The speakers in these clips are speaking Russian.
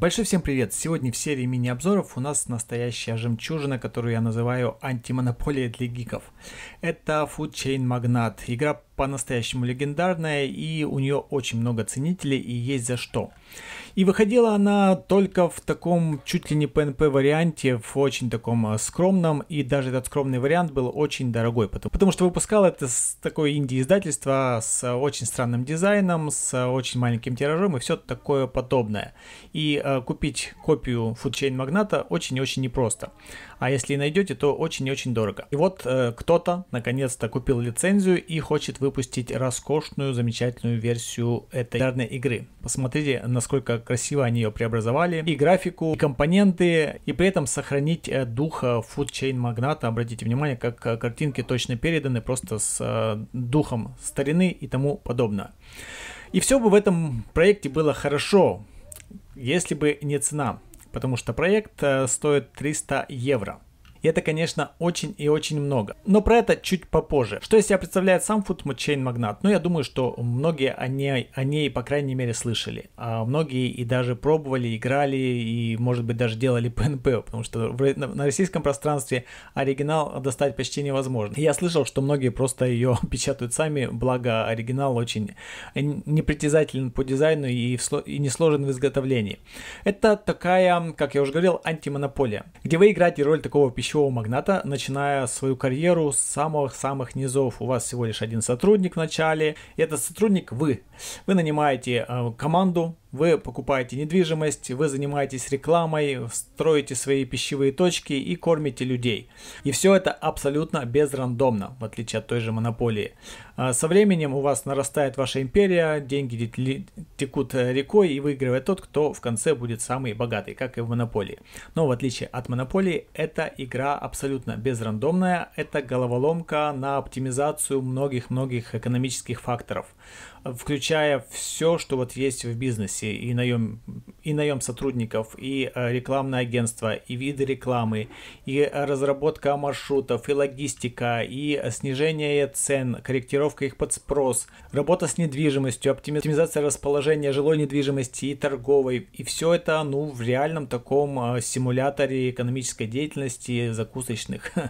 Большой всем привет! Сегодня в серии мини-обзоров у нас настоящая жемчужина, которую я называю антимонополия для гиков. Это Food Chain Magnat. Игра по-настоящему легендарная и у нее очень много ценителей и есть за что. И выходила она только в таком чуть ли не PNP варианте, в очень таком э, скромном, и даже этот скромный вариант был очень дорогой, потому, потому что выпускал это с такой инди-издательство с э, очень странным дизайном, с э, очень маленьким тиражом и все такое подобное. И э, купить копию Foodchain Магната очень и очень непросто а если и найдете, то очень и очень дорого. И вот э, кто-то наконец-то купил лицензию и хочет выпустить роскошную, замечательную версию этой дарной игры. Посмотрите, насколько красиво они ее преобразовали, и графику, и компоненты, и при этом сохранить э, дух фудчейн э, магната. Обратите внимание, как э, картинки точно переданы, просто с духом старины и тому подобное. И все бы в этом проекте было хорошо, если бы не цена потому что проект э, стоит 300 евро. И это, конечно, очень и очень много. Но про это чуть попозже. Что из себя представляет сам фудмудчейн магнат? Ну, я думаю, что многие о ней, о ней по крайней мере, слышали. А многие и даже пробовали, играли и, может быть, даже делали ПНП, потому что в, на, российском пространстве оригинал достать почти невозможно. Я слышал, что многие просто ее печатают сами, благо оригинал очень непритязателен по дизайну и, в, и не сложен в изготовлении. Это такая, как я уже говорил, антимонополия, где вы играете роль такого пищевого пищевого магната, начиная свою карьеру с самых-самых низов. У вас всего лишь один сотрудник в начале, и этот сотрудник вы. Вы нанимаете э, команду, вы покупаете недвижимость, вы занимаетесь рекламой, строите свои пищевые точки и кормите людей. И все это абсолютно безрандомно, в отличие от той же монополии. А со временем у вас нарастает ваша империя, деньги текут э, рекой и выигрывает тот, кто в конце будет самый богатый, как и в Монополии. Но в отличие от Монополии, эта игра абсолютно безрандомная, это головоломка на оптимизацию многих-многих экономических факторов включая все, что вот есть в бизнесе, и наем и наем сотрудников, и э, рекламное агентство, и виды рекламы, и э, разработка маршрутов, и логистика, и э, снижение цен, корректировка их под спрос, работа с недвижимостью, оптимизация расположения жилой недвижимости и торговой. И все это ну, в реальном таком симуляторе экономической деятельности закусочных.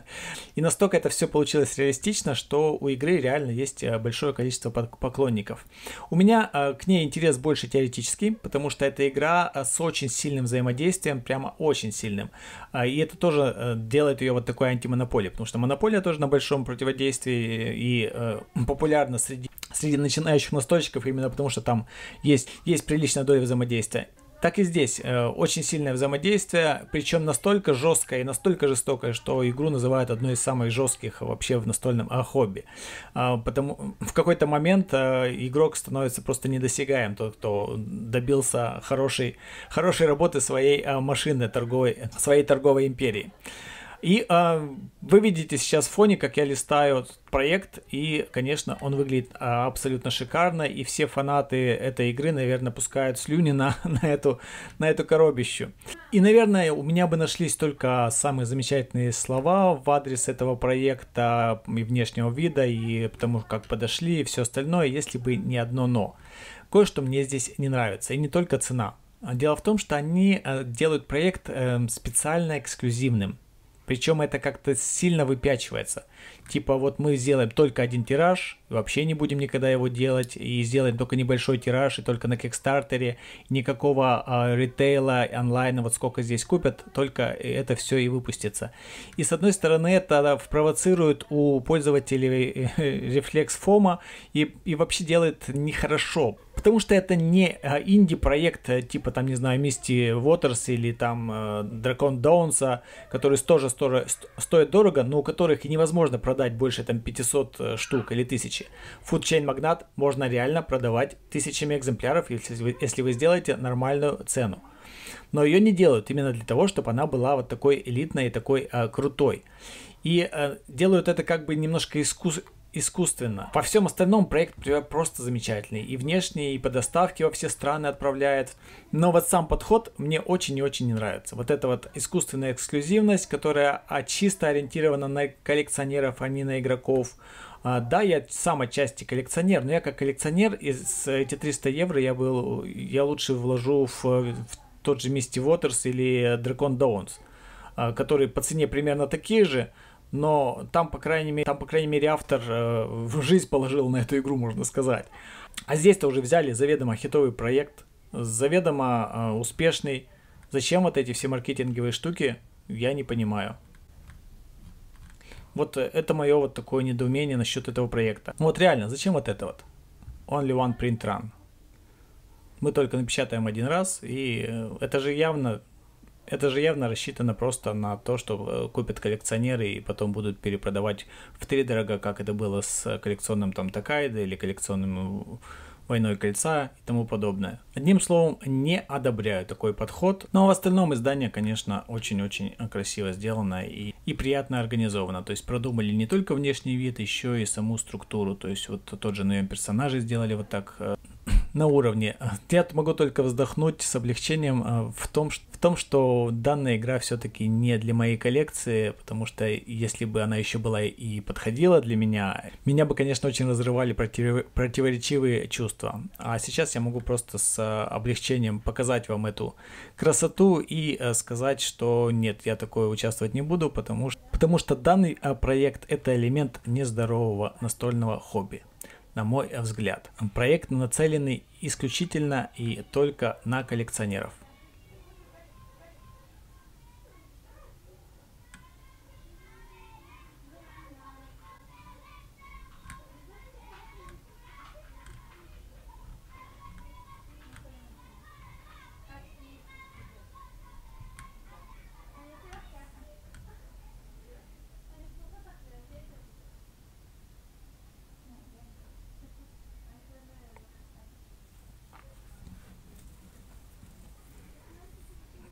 И настолько это все получилось реалистично, что у игры реально есть большое количество поклонников. У меня к ней интерес больше теоретический, потому что эта игра а, с очень сильным взаимодействием, прямо очень сильным. А, и это тоже э, делает ее вот такой антимонополией, потому что монополия тоже на большом противодействии и э, популярна среди среди начинающих настольщиков именно потому, что там есть, есть приличная доля взаимодействия. Так и здесь э, очень сильное взаимодействие, причем настолько жесткое и настолько жестокое, что игру называют одной из самых жестких вообще в настольном а, хобби. А, потому в какой-то момент э, игрок становится просто недосягаем, тот, кто добился хорошей, хорошей работы своей а, машины, торговой, своей торговой империи. И э, вы видите сейчас в фоне, как я листаю проект, и, конечно, он выглядит а, абсолютно шикарно, и все фанаты этой игры, наверное, пускают слюни на, на, эту, на эту коробищу. И, наверное, у меня бы нашлись только самые замечательные слова в адрес этого проекта и внешнего вида, и потому как подошли, и все остальное, если бы не одно «но». Кое-что мне здесь не нравится, и не только цена. Дело в том, что они э, делают проект эм, специально эксклюзивным. Причем это как-то сильно выпячивается. Типа вот мы сделаем только один тираж, вообще не будем никогда его делать, и сделаем только небольшой тираж, и только на Кикстартере, никакого э, ритейла, онлайна, вот сколько здесь купят, только это все и выпустится. И с одной стороны это провоцирует у пользователей э, э, рефлекс фома и, и вообще делает нехорошо, потому что это не а, инди-проект э, типа, там, не знаю, Мисти Уотерс или там э, Дракон Даунса, которые тоже стоят дорого, но у которых невозможно продать больше там 500 э, штук или 1000. Foodchain Magnat можно реально продавать тысячами экземпляров, если вы, если вы сделаете нормальную цену. Но ее не делают именно для того, чтобы она была вот такой элитной и такой э, крутой. И э, делают это как бы немножко искус искусственно. По всем остальном проект просто замечательный. И внешне, и по доставке во все страны отправляет. Но вот сам подход мне очень и очень не нравится. Вот эта вот искусственная эксклюзивность, которая а, чисто ориентирована на коллекционеров, а не на игроков. А, да, я сам отчасти коллекционер, но я как коллекционер из эти 300 евро я, был, я лучше вложу в, в тот же Misty Waters или Dragon Dawns, а, которые по цене примерно такие же, но там, по крайней мере, там, по крайней мере, автор э, в жизнь положил на эту игру, можно сказать. А здесь-то уже взяли заведомо хитовый проект, заведомо э, успешный. Зачем вот эти все маркетинговые штуки, я не понимаю. Вот э, это мое вот такое недоумение насчет этого проекта. Вот реально, зачем вот это вот? Only one print run. Мы только напечатаем один раз, и э, это же явно это же явно рассчитано просто на то, что э, купят коллекционеры и потом будут перепродавать в три дорога, как это было с коллекционным там Такайда или коллекционным э, войной кольца и тому подобное. Одним словом, не одобряю такой подход, но в остальном издание, конечно, очень-очень красиво сделано и, и приятно организовано. То есть продумали не только внешний вид, еще и саму структуру. То есть вот тот же наем персонажей сделали вот так э, на уровне. Я могу только вздохнуть с облегчением а, в том, в том что данная игра все-таки не для моей коллекции, потому что если бы она еще была и подходила для меня, меня бы, конечно, очень разрывали против... противоречивые чувства. А сейчас я могу просто с а, облегчением показать вам эту красоту и а, сказать, что нет, я такое участвовать не буду, потому потому что данный проект это элемент нездорового настольного хобби на мой взгляд. Проект нацеленный исключительно и только на коллекционеров.